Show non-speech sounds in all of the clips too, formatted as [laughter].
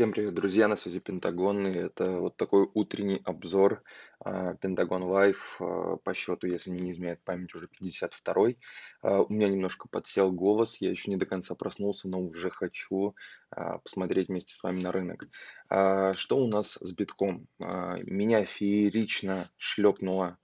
Всем привет, друзья, на связи Пентагон, и это вот такой утренний обзор Пентагон uh, Лайф uh, по счету, если мне не изменяет память, уже 52-й. Uh, а, у меня немножко подсел голос, я еще не до конца проснулся, но уже хочу а, посмотреть вместе с вами на рынок. А, что у нас с битком? Меня феерично шлепнуло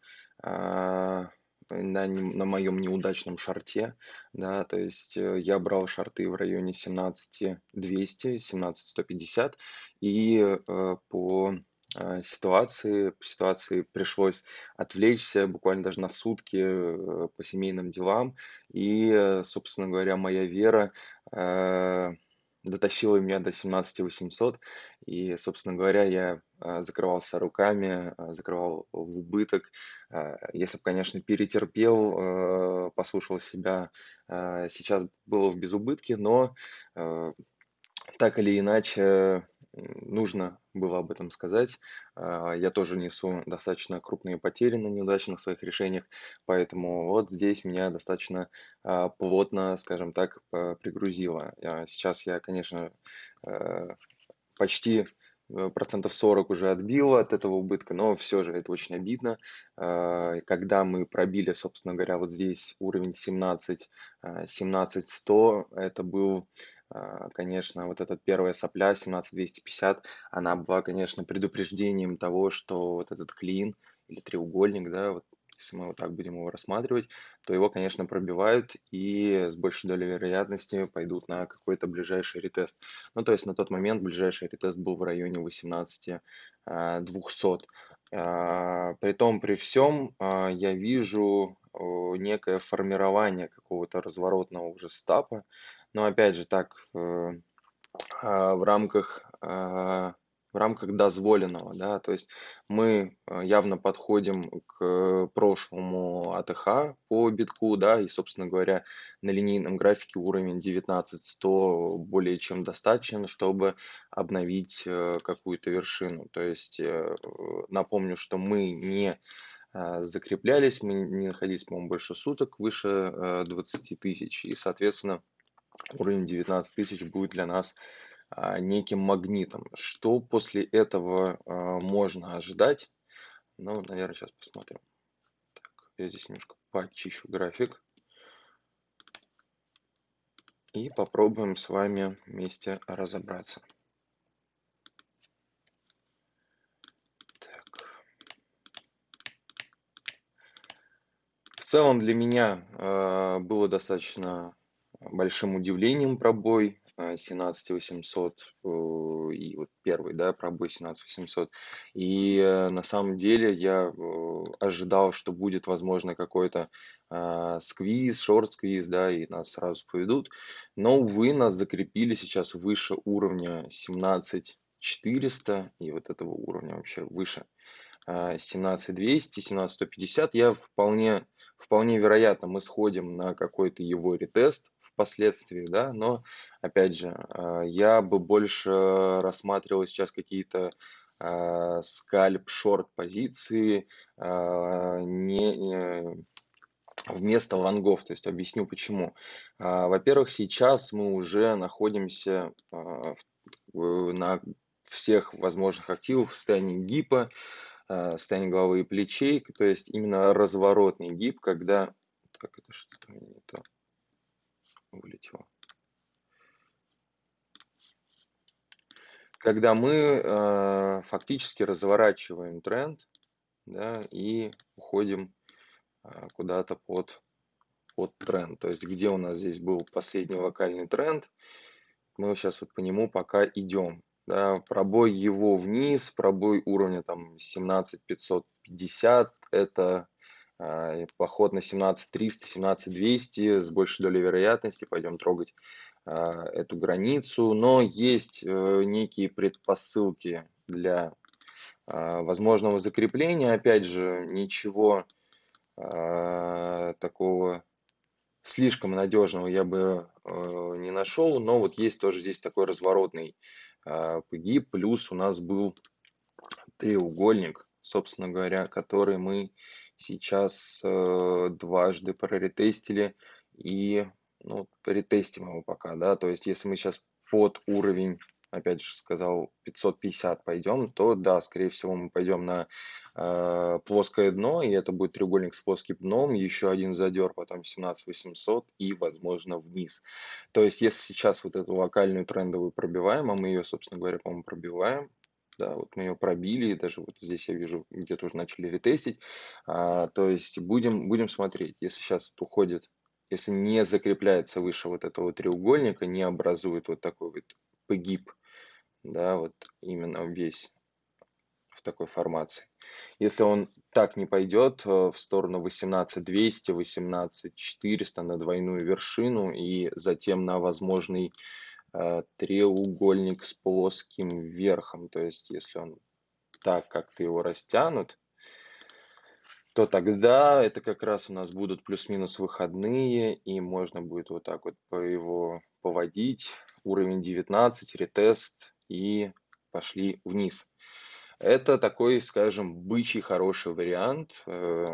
на, на моем неудачном шарте, да, то есть э, я брал шарты в районе 17-200, 17-150, и э, по э, ситуации, по ситуации пришлось отвлечься буквально даже на сутки по семейным делам, и, собственно говоря, моя вера дотащила меня до 17 800, и, собственно говоря, я а, закрывался руками, а, закрывал в убыток. А, если бы, конечно, перетерпел, послушал себя, сейчас было в безубытке, но так или иначе нужно было об этом сказать. А, я тоже несу достаточно крупные потери на неудачных своих решениях, поэтому вот здесь меня достаточно а, плотно, скажем так, пригрузило. А, сейчас я, конечно, почти Э, процентов 40 уже отбило от этого убытка, но все же это очень обидно. А, когда мы пробили, собственно говоря, вот здесь уровень 17, 17 100, это был, а, конечно, вот этот первая сопля 17250, она была, конечно, предупреждением того, что вот этот клин или треугольник, да, вот если мы вот так будем его рассматривать, то его, конечно, пробивают и с большей долей вероятности пойдут на какой-то ближайший ретест. Ну, то есть на тот момент ближайший ретест был в районе 18 200. А, а, при том, при всем, а, я вижу некое формирование какого-то разворотного уже стапа, но опять же так э, в рамках в рамках дозволенного, да, то есть мы э, явно подходим к прошлому АТХ по битку, да, и, собственно говоря, на линейном графике уровень 19100 более чем достаточен, чтобы обновить э, какую-то вершину, то есть э, напомню, что мы не закреплялись, мы не находились, по-моему, больше суток выше 20 тысяч, и, соответственно, уровень 19 тысяч будет для нас а, неким магнитом. Что после этого а, можно ожидать? Ну, наверное, сейчас посмотрим. Так, я здесь немножко почищу график. И попробуем с вами вместе разобраться. Так. В целом для меня э, было достаточно большим удивлением пробой 17800 э, э, и вот первый, да, пробой 17800. И э, на самом деле я ожидал, что будет, возможно, какой-то сквиз, шорт-сквиз, да, и нас сразу поведут. Но, увы, нас закрепили сейчас выше уровня 17400 и вот этого уровня вообще выше 17200, 17150. Я вполне, вполне вероятно, мы сходим на какой-то его ретест – впоследствии, да, но, опять же, а, я бы больше э, рассматривал сейчас какие-то а, скальп-шорт позиции а, не, не, вместо лонгов. То есть объясню почему. Во-первых, сейчас мы уже находимся на всех возможных активах в состоянии гипа, состоянии головы и плечей, то есть именно разворотный гип, когда... Так, это что-то не то улетело. Когда мы э, фактически разворачиваем тренд да, и уходим э, куда-то под, под тренд. То есть где у нас здесь был последний локальный тренд, мы сейчас вот по нему пока идем. Да, пробой его вниз, пробой уровня там 17550, это а, поход на 17300, 17200 с большей долей вероятности, пойдем трогать а, эту границу. Но есть э, некие предпосылки для а, возможного закрепления. Опять же, ничего такого слишком надежного я бы э, не нашел, но вот есть тоже здесь такой разворотный погиб, плюс у нас был треугольник собственно говоря, который мы сейчас э, дважды проретестили и ну, ретестим его пока, да, то есть если мы сейчас под уровень опять же сказал 550 пойдем, то да, скорее всего мы пойдем на э, плоское дно, и это будет треугольник с плоским дном, еще один задер, потом 17-800 и, возможно, вниз. То есть, если сейчас вот эту локальную трендовую пробиваем, а мы ее, собственно говоря, по-моему, пробиваем, да, вот мы ее пробили, даже вот здесь я вижу, где-то уже начали ретестить, а, то есть будем, будем смотреть, если сейчас уходит, если не закрепляется выше вот этого треугольника, не образует вот такой вот погиб, да, вот именно весь в такой формации. Если он так не пойдет э, в сторону 18200, 18400 на двойную вершину и затем на возможный Э, треугольник с плоским верхом. То есть, если он так, как то его растянут, то тогда это как раз у нас будут плюс-минус выходные, и можно будет вот так вот по его поводить. Уровень 19, ретест, и пошли вниз. Это такой, скажем, бычий хороший вариант. Э,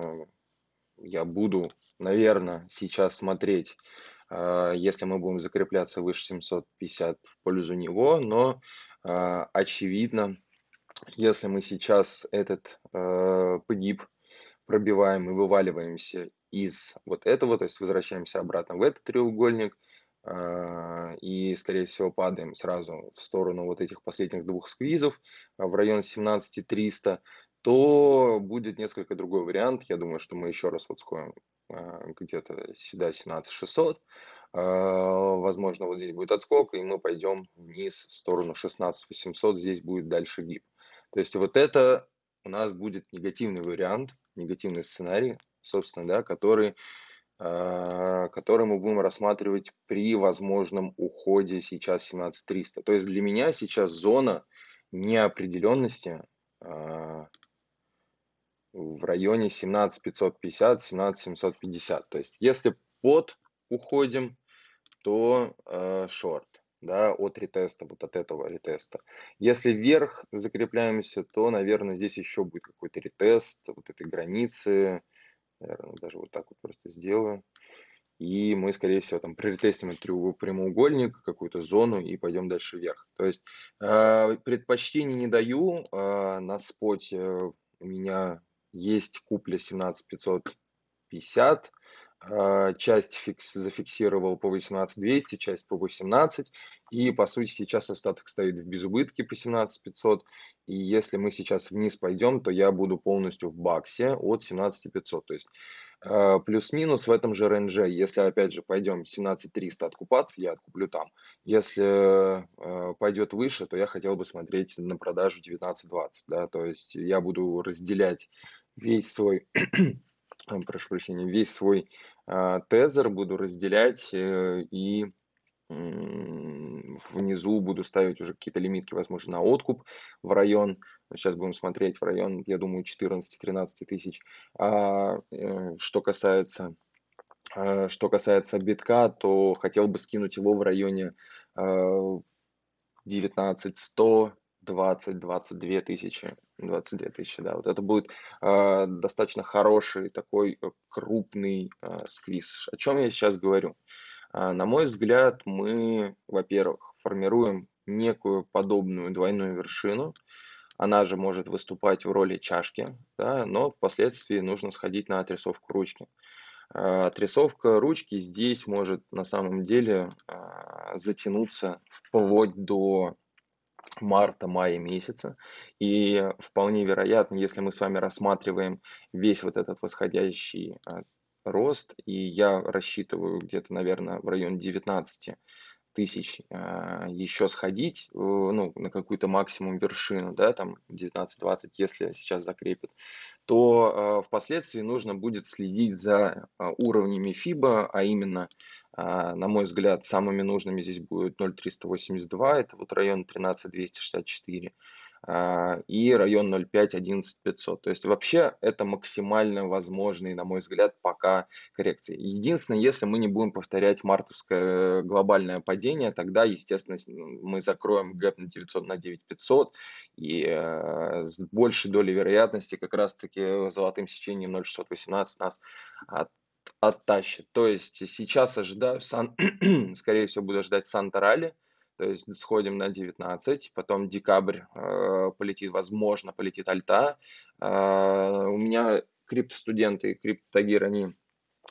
я буду, наверное, сейчас смотреть а, если мы будем закрепляться выше 750 в пользу него, но а, очевидно, если мы сейчас этот а, погиб пробиваем и вываливаемся из вот этого, то есть возвращаемся обратно в этот треугольник, и, скорее всего, падаем сразу в сторону вот этих последних двух сквизов в район 17300, то будет несколько другой вариант. Я думаю, что мы еще раз вот скоем а, где-то сюда 17600, а, возможно, вот здесь будет отскок, и мы пойдем вниз в сторону 16800, здесь будет дальше гиб. То есть вот это у нас будет негативный вариант, негативный сценарий, собственно, да, который, а, который мы будем рассматривать при возможном уходе сейчас 17300. То есть для меня сейчас зона неопределенности в районе 17550, 17750. То есть если под уходим, то э, шорт да, от ретеста, вот от этого ретеста. Если вверх закрепляемся, то, наверное, здесь еще будет какой-то ретест вот этой границы. Наверное, даже вот так вот просто сделаю. И мы, скорее всего, там проретестим этот прямоугольник, какую-то зону и пойдем дальше вверх. То есть э, предпочтений не даю. Э, на споте у меня есть купля 17550, э, часть фикс, зафиксировал по 18200, часть по 18, и по сути сейчас остаток стоит в безубытке по 17500, и если мы сейчас вниз пойдем, то я буду полностью в баксе от 17500, то есть э, плюс-минус в этом же рендже, если опять же пойдем 17300 откупаться, я откуплю там, если э, пойдет выше, то я хотел бы смотреть на продажу 1920, да, то есть я буду разделять весь свой, [clears throat] прошу прощения, весь свой а, тезер буду разделять э, и внизу буду ставить уже какие-то лимитки, возможно, на откуп в район. Сейчас будем смотреть в район, я думаю, 14-13 тысяч. А, э, что касается а, что касается битка, то хотел бы скинуть его в районе 19 100, 20, 22 тысячи. 22 тысячи, да, вот это будет э, достаточно хороший такой э, крупный э, сквиз. О чем я сейчас говорю? Э, на мой взгляд, мы, во-первых, формируем некую подобную двойную вершину, она же может выступать в роли чашки, да, но впоследствии нужно сходить на отрисовку ручки. А, отрисовка ручки здесь может на самом деле затянуться вплоть до марта-мая месяца. И вполне вероятно, если мы с вами рассматриваем весь вот этот восходящий э, рост, и я рассчитываю где-то, наверное, в районе 19 тысяч э, еще сходить, э, ну, на какую-то максимум вершину, да, там 19-20, если сейчас закрепит, то впоследствии нужно будет следить за уровнями FIBA, а именно а, на мой взгляд, самыми нужными здесь будет 0,382, это вот район 13264, а, и район 0,5-11500. То есть вообще это максимально возможные, на мой взгляд, пока коррекции. Единственное, если мы не будем повторять мартовское глобальное падение, тогда, естественно, мы закроем гэп на 900 на 9500 и э, с большей долей вероятности как раз-таки золотым сечением 0,618 нас оттащит. То есть сейчас ожидаю, Сан... [clears throat] скорее всего, буду ждать Санта-Ралли, то есть сходим на 19, потом декабрь э, полетит, возможно, полетит Альта. Э, у меня криптостуденты и криптогир, они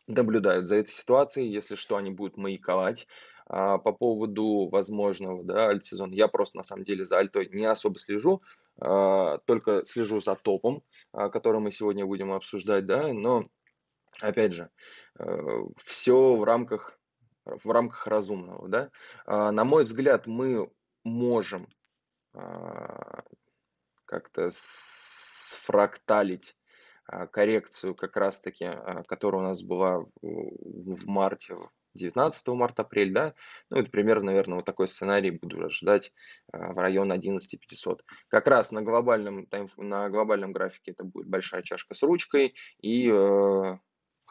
наблюдают за этой ситуацией, если что, они будут маяковать. А, по поводу возможного да, альт-сезона, я просто на самом деле за альтой не особо слежу, а, только слежу за топом, а, который мы сегодня будем обсуждать, да, но опять же, э, все в рамках, в рамках разумного. Да? А, на мой взгляд, мы можем а, как-то сфракталить а, коррекцию как раз-таки, которая у нас была в марте, 19 марта-апрель, да, ну, это примерно, наверное, вот такой сценарий буду ожидать в район 11500. Как раз на глобальном, на глобальном графике это будет большая чашка с ручкой и э,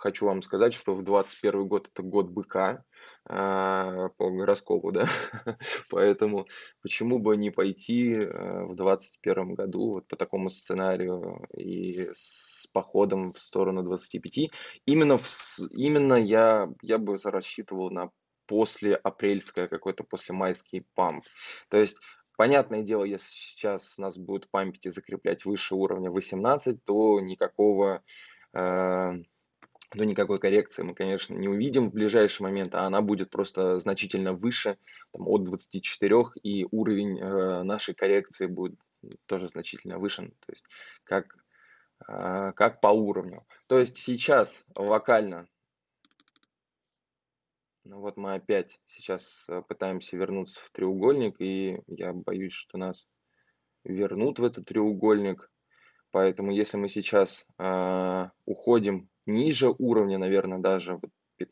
хочу вам сказать, что в 21 год это год быка а, по гороскопу, да, [laughs] поэтому почему бы не пойти э, в 21 году вот по такому сценарию и с походом в сторону 25, именно, в, именно я, я бы рассчитывал на после апрельское какой-то после майский памп. То есть Понятное дело, если сейчас нас будут пампить и закреплять выше уровня 18, то никакого э, то ну, никакой коррекции мы, конечно, не увидим в ближайший момент, а она будет просто значительно выше, там, от 24, и уровень э, нашей коррекции будет тоже значительно выше, ну, то есть как, э, как по уровню. То есть сейчас вокально, ну вот мы опять сейчас э, пытаемся вернуться в треугольник, и я боюсь, что нас вернут в этот треугольник, поэтому если мы сейчас э, уходим ниже уровня, наверное, даже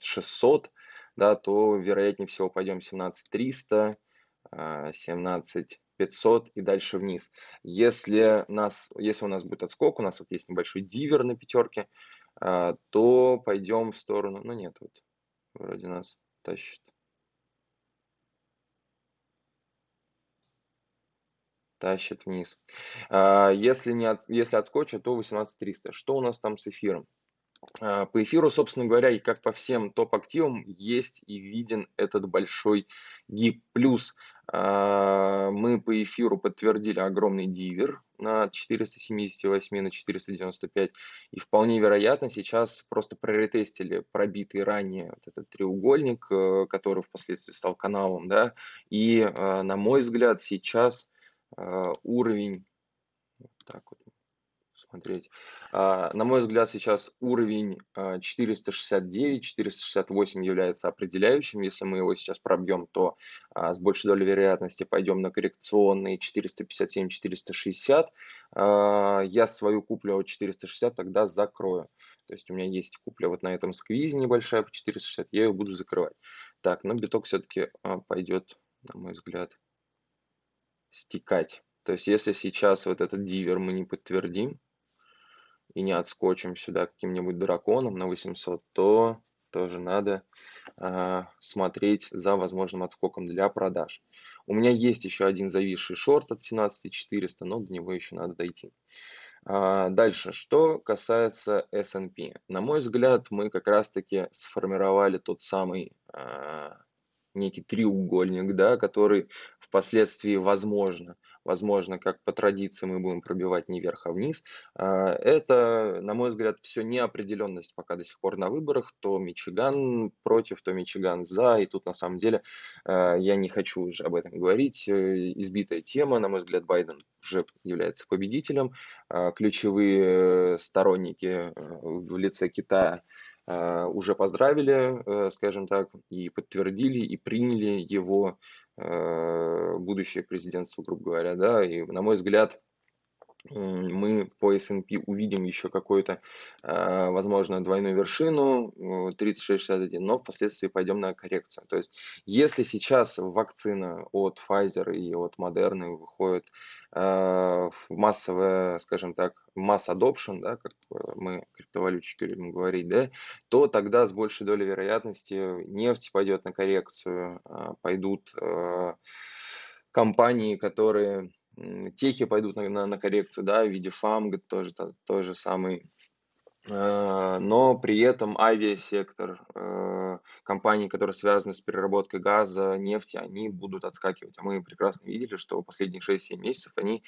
600, да, то вероятнее всего пойдем 17300, 17500 и дальше вниз. Если, нас, если у нас будет отскок, у нас вот есть небольшой дивер на пятерке, а, то пойдем в сторону, ну нет, вот вроде нас тащит. тащит вниз. А, если, не от, если отскочит, то 18300. Что у нас там с эфиром? А, по эфиру, собственно говоря, и как по всем топ-активам, есть и виден этот большой гип. Плюс а, мы по эфиру подтвердили огромный дивер на 478 на 495. И вполне вероятно, сейчас просто проретестили пробитый ранее вот этот треугольник, э, который впоследствии стал каналом. Да? И, а, на мой взгляд, сейчас уровень... Вот так вот посмотреть. А, на мой взгляд, сейчас уровень 469-468 а, является определяющим. Если мы его сейчас пробьем, то а, с большей долей вероятности пойдем на коррекционные 457-460. Я свою куплю от 460 тогда закрою. То есть у меня есть купля вот на этом сквизе небольшая по 460, я ее буду закрывать. Так, но биток все-таки пойдет, на мой взгляд, стекать. То есть если сейчас вот этот дивер мы не подтвердим, и не отскочим сюда каким-нибудь драконом на 800, то тоже надо э, смотреть за возможным отскоком для продаж. У меня есть еще один зависший шорт от 17400, но до него еще надо дойти. А, дальше, что касается S&P. На мой взгляд, мы как раз-таки сформировали тот самый а, некий треугольник, да, который впоследствии возможно, возможно, как по традиции мы будем пробивать не вверх, а вниз. А, это, на мой взгляд, все неопределенность пока до сих пор на выборах. То Мичиган против, то Мичиган за. И тут, на самом деле, а, я не хочу уже об этом говорить. Э, избитая тема. На мой взгляд, Байден уже является победителем. А, ключевые сторонники э, в лице Китая – Э, уже поздравили, э, скажем так, и подтвердили, и приняли его э, будущее президентство, грубо говоря, да, и, на мой взгляд, мы по S&P увидим еще какую-то, а, возможно, двойную вершину 36, ну, 61, но впоследствии пойдем на коррекцию. То есть, если сейчас вакцина от Pfizer и от Moderna выходит а, в массовое, скажем так, масс adoption, да, как мы криптовалютчики любим говорить, да, то тогда с большей долей вероятности нефть пойдет на коррекцию, а, пойдут компании, которые техи пойдут на, на, на коррекцию, да, в виде фамг, тоже то, той же самый. А, но при этом авиасектор, э, компании, которые связаны с переработкой газа, нефти, они будут отскакивать. А мы прекрасно видели, что последние 6-7 месяцев они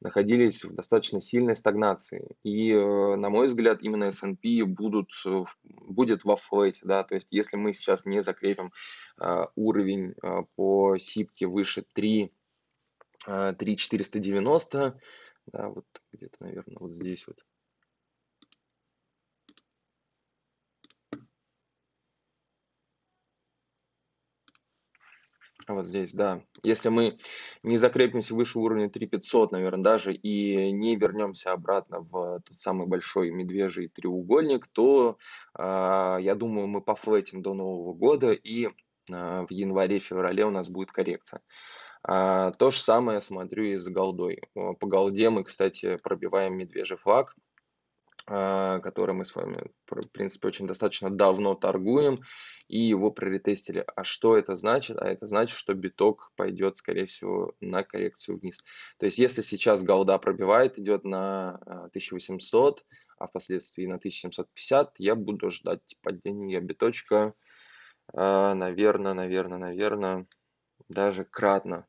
находились в достаточно сильной стагнации. И, э, на мой взгляд, именно S&P будут, будет во флейте. Да? То есть если мы сейчас не закрепим э, уровень по сипке выше 3, 3490, а, да, вот где-то, наверное, вот здесь вот. Вот здесь, да. Если мы не закрепимся выше уровня 3500, наверное, даже, и не вернемся обратно в тот самый большой медвежий треугольник, то, э, я думаю, мы пофлетим до Нового года, и э, в январе-феврале у нас будет коррекция. А, то же самое смотрю и за голдой. По голде мы, кстати, пробиваем медвежий флаг, а, который мы с вами, в принципе, очень достаточно давно торгуем, и его проритестили. А что это значит? А это значит, что биток пойдет, скорее всего, на коррекцию вниз. То есть, если сейчас голда пробивает, идет на 1800, а, а впоследствии на 1750, я буду ждать падения биточка, наверное, наверное, наверное, даже кратно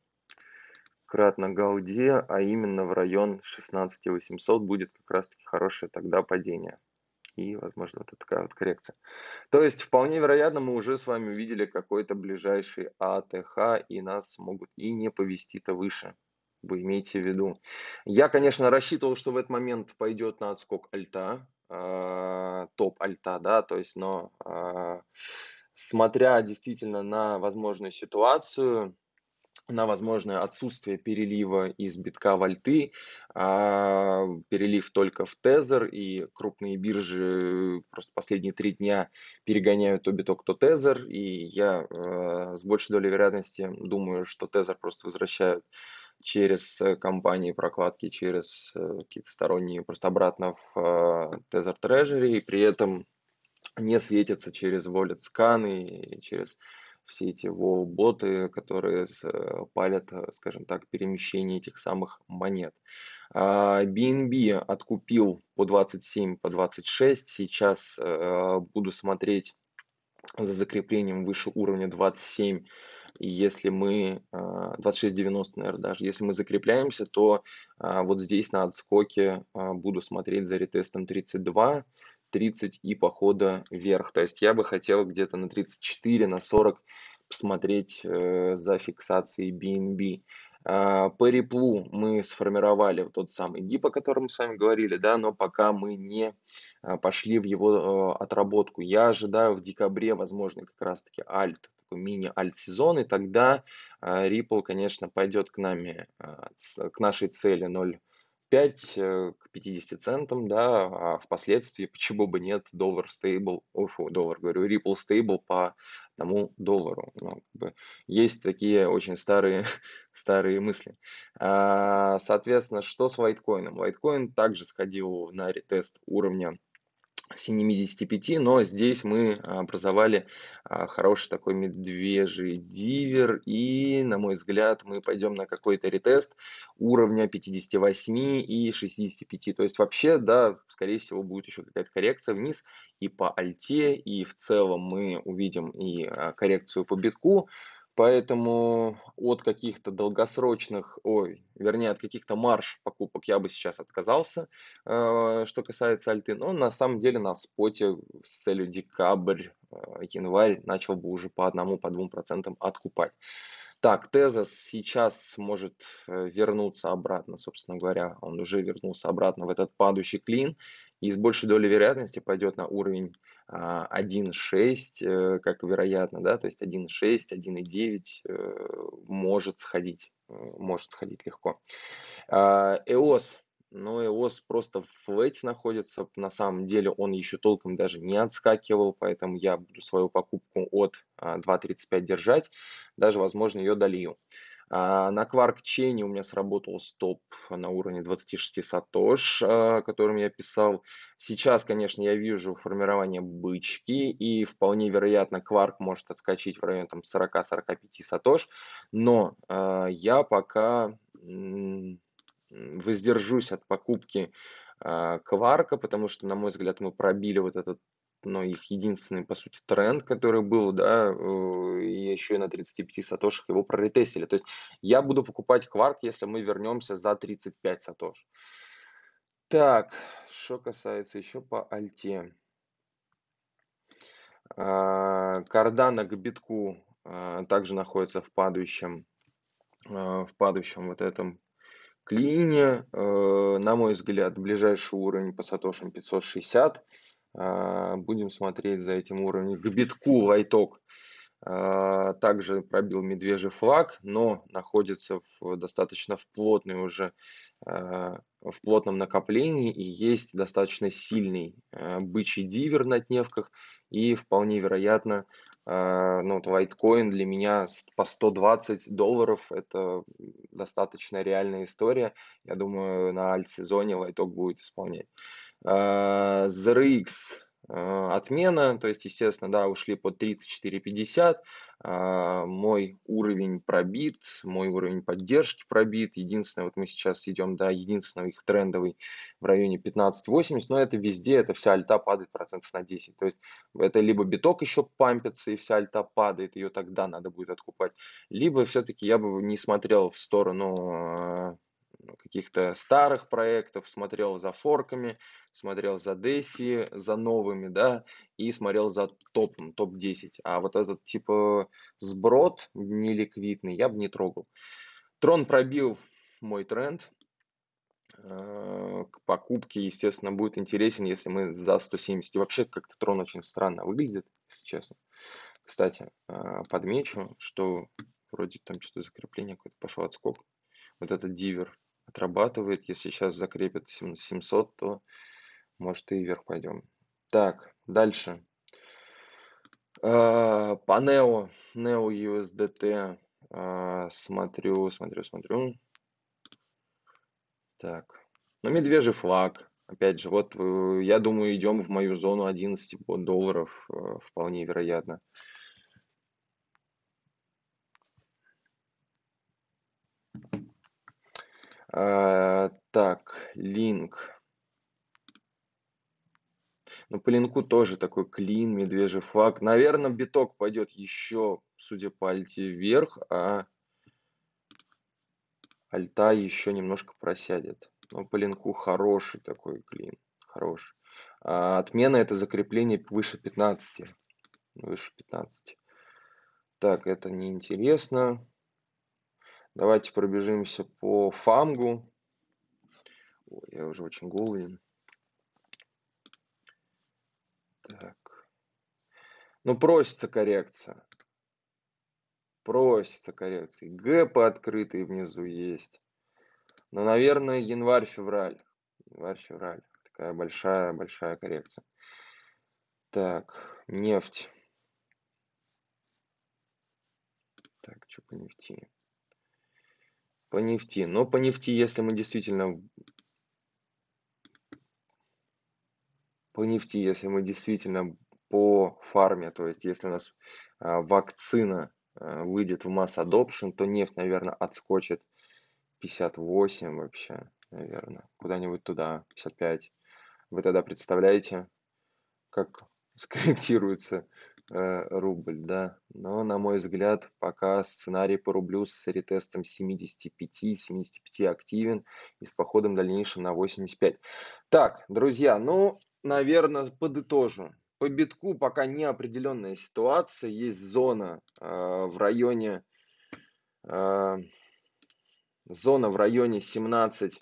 кратно Гауде, а именно в район 16800 будет как раз-таки хорошее тогда падение. И, возможно, вот такая вот коррекция. То есть, вполне вероятно, мы уже с вами увидели какой-то ближайший АТХ, и нас могут и не повести-то выше. Вы имейте в виду. Я, конечно, рассчитывал, что в этот момент пойдет на отскок альта, э, топ альта, да, то есть, но э, смотря действительно на возможную ситуацию, на возможное отсутствие перелива из битка в альты, а перелив только в тезер, и крупные биржи просто последние три дня перегоняют то биток, то тезер, и я э, с большей долей вероятности думаю, что тезер просто возвращают через э, компании прокладки, через э, какие-то сторонние, просто обратно в а, тезер трежери, и при этом не светятся через Wallet сканы, через все эти wall-боты, которые э, палят, э, скажем так, перемещение этих самых монет. BNB а, откупил по 27, по 26. Сейчас э, буду смотреть за закреплением выше уровня 27 если мы 26.90, наверное, даже, если мы закрепляемся, то вот здесь на отскоке буду смотреть за ретестом 32, 30 и похода вверх. То есть я бы хотел где-то на 34, на 40 посмотреть э, за фиксацией BNB. Э, а, по реплу мы сформировали тот самый гип, о котором мы с вами говорили, да, но пока мы не а, пошли в его э, отработку. Я ожидаю в декабре, возможно, как раз-таки альт, такой мини-альт сезон, и тогда а, Ripple, конечно, пойдет к нами, к нашей цели 0 5 э, к 50 центам, да, а впоследствии, почему бы нет, доллар стейбл, офу, доллар, говорю, Ripple стейбл по тому доллару. Ну, как бы есть такие очень старые, [laughs] старые мысли. А, соответственно, что с лайткоином? Лайткоин также сходил на ретест уровня 75, но здесь мы образовали а, хороший такой медвежий дивер, и, на мой взгляд, мы пойдем на какой-то ретест уровня 58 и 65, то есть вообще, да, скорее всего, будет еще какая-то коррекция вниз и по альте, и в целом мы увидим и а, коррекцию по битку, Поэтому от каких-то долгосрочных, ой, вернее, от каких-то марш покупок я бы сейчас отказался, э, что касается альты. Но на самом деле на споте с целью декабрь, э, январь начал бы уже по одному, по двум процентам откупать. Так, Тезос сейчас может э, вернуться обратно, собственно говоря, он уже вернулся обратно в этот падающий клин, и с большей долей вероятности пойдет на уровень 1.6, а, э, как вероятно, да, то есть 1.6, 1.9 э, может сходить, э, может сходить легко. EOS но EOS просто в флете находится. На самом деле он еще толком даже не отскакивал, поэтому я буду свою покупку от 2.35 а, держать. Даже, возможно, ее долью. А, на Quark Chain у меня сработал стоп на уровне 26 сатош, а, которым я писал. Сейчас, конечно, я вижу формирование бычки, и вполне вероятно, Quark может отскочить в районе 40-45 сатош, но а, я пока воздержусь от покупки кварка, потому что, на мой взгляд, мы пробили вот этот но ну, их единственный, по сути, тренд, который был, да, э, и еще и на 35 сатошах его проретестили. То есть я буду покупать кварк, если мы вернемся за 35 сатош. Так, что касается еще по альте. А, кардана к битку а, также находится в падающем, а, в падающем вот этом клине. Э, на мой взгляд, ближайший уровень по сатошам 560. А, будем смотреть за этим уровнем. К битку лайток а, также пробил медвежий флаг, но находится в, достаточно в плотной уже а, в плотном накоплении и есть достаточно сильный бычий дивер на дневках и вполне вероятно ну, вот лайткоин для меня по 120 долларов это достаточно реальная история. Я думаю, на альт-сезоне лайток будет исполнять. Э, ZRX э, отмена, то есть, естественно, да, ушли по 34.50, э, мой уровень пробит, мой уровень поддержки пробит, единственное, вот мы сейчас идем, до единственного их трендовый в районе 15.80, но это везде, это вся альта падает процентов на 10, то есть это либо биток еще пампится и вся альта падает, ее тогда надо будет откупать, либо все-таки я бы не смотрел в сторону ну, каких-то старых проектов, смотрел за форками, смотрел за дефи, за новыми, да, и смотрел за топом, топ-10. А вот этот типа сброд неликвидный я бы не трогал. Трон пробил мой тренд, э, к покупке, естественно, будет интересен, если мы за 170. И вообще как-то трон очень странно выглядит, если честно. Кстати, э, подмечу, что вроде там что-то закрепление какое-то пошло отскок. Вот этот дивер отрабатывает. Если сейчас закрепит 700, то может и вверх пойдем. Так, дальше. А, по Neo, Neo USDT а, смотрю, смотрю, смотрю. Так, ну медвежий флаг. Опять же, вот э, я думаю, идем в мою зону 11 долларов, э, вполне вероятно. А, так, линк. Ну, по линку тоже такой клин, медвежий флаг. Наверное, биток пойдет еще, судя по альте, вверх, а альта еще немножко просядет. Но ну, по линку хороший такой клин. Хороший. А отмена это закрепление выше 15. Выше 15. Так, это неинтересно. Давайте пробежимся по фангу. Ой, я уже очень голый. Так. Ну, просится коррекция. Просится коррекция. Гэпы открытые внизу есть. Но, наверное, январь-февраль. Январь-февраль. Такая большая-большая коррекция. Так, нефть. Так, что по нефти? По нефти. Но по нефти, если мы действительно... По нефти, если мы действительно по фарме, то есть если у нас а, вакцина а, выйдет в масс adoption, то нефть, наверное, отскочит 58 вообще, наверное, куда-нибудь туда, 55. Вы тогда представляете, как скорректируется Э, рубль, да. Но, на мой взгляд, пока сценарий по рублю с ретестом 75-75 активен и с походом дальнейшим на 85. Так, друзья, ну, наверное, подытожу. По битку пока неопределенная ситуация. Есть зона э, в районе... Э, зона в районе 17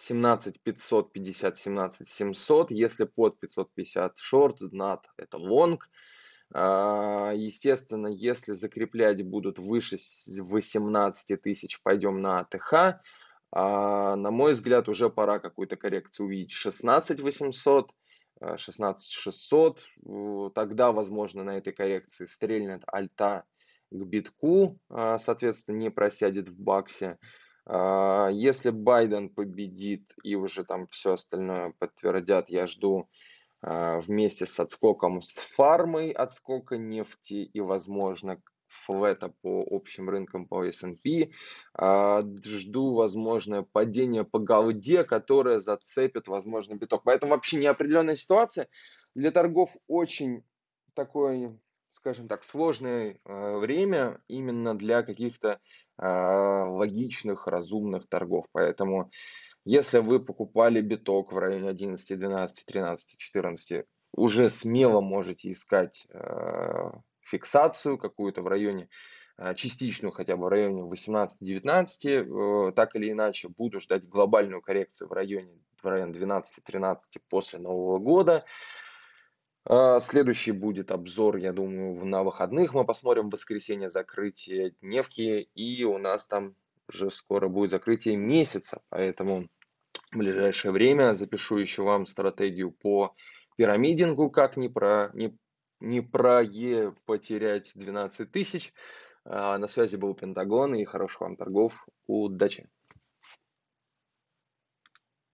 17 550, 17 700. Если под 550 шорт, над это лонг. А, естественно, если закреплять будут выше 18 тысяч, пойдем на АТХ. А, на мой взгляд, уже пора какую-то коррекцию увидеть. 16 800, 16 600. Тогда, возможно, на этой коррекции стрельнет альта к битку, а, соответственно, не просядет в баксе. А, если Байден победит и уже там все остальное подтвердят, я жду а, вместе с отскоком с фармой отскока нефти и, возможно, флета по общим рынкам по S&P. А, жду возможное падение по голде, которое зацепит, возможно, биток. Поэтому вообще неопределенная ситуация. Для торгов очень такое, скажем так, сложное время именно для каких-то а, логичных, разумных торгов. Поэтому если вы покупали биток в районе 11, 12, 13, 14, уже смело можете искать а, фиксацию какую-то в районе а, частичную хотя бы в районе 18-19, э, так или иначе буду ждать глобальную коррекцию в районе, в районе 12-13 после Нового года. А, следующий будет обзор, я думаю, на выходных. Мы посмотрим воскресенье закрытие дневки, и у нас там уже скоро будет закрытие месяца, поэтому в ближайшее время запишу еще вам стратегию по пирамидингу, как не, про, не, не прое потерять 12 тысяч. А, на связи был Пентагон, и хороших вам торгов, удачи!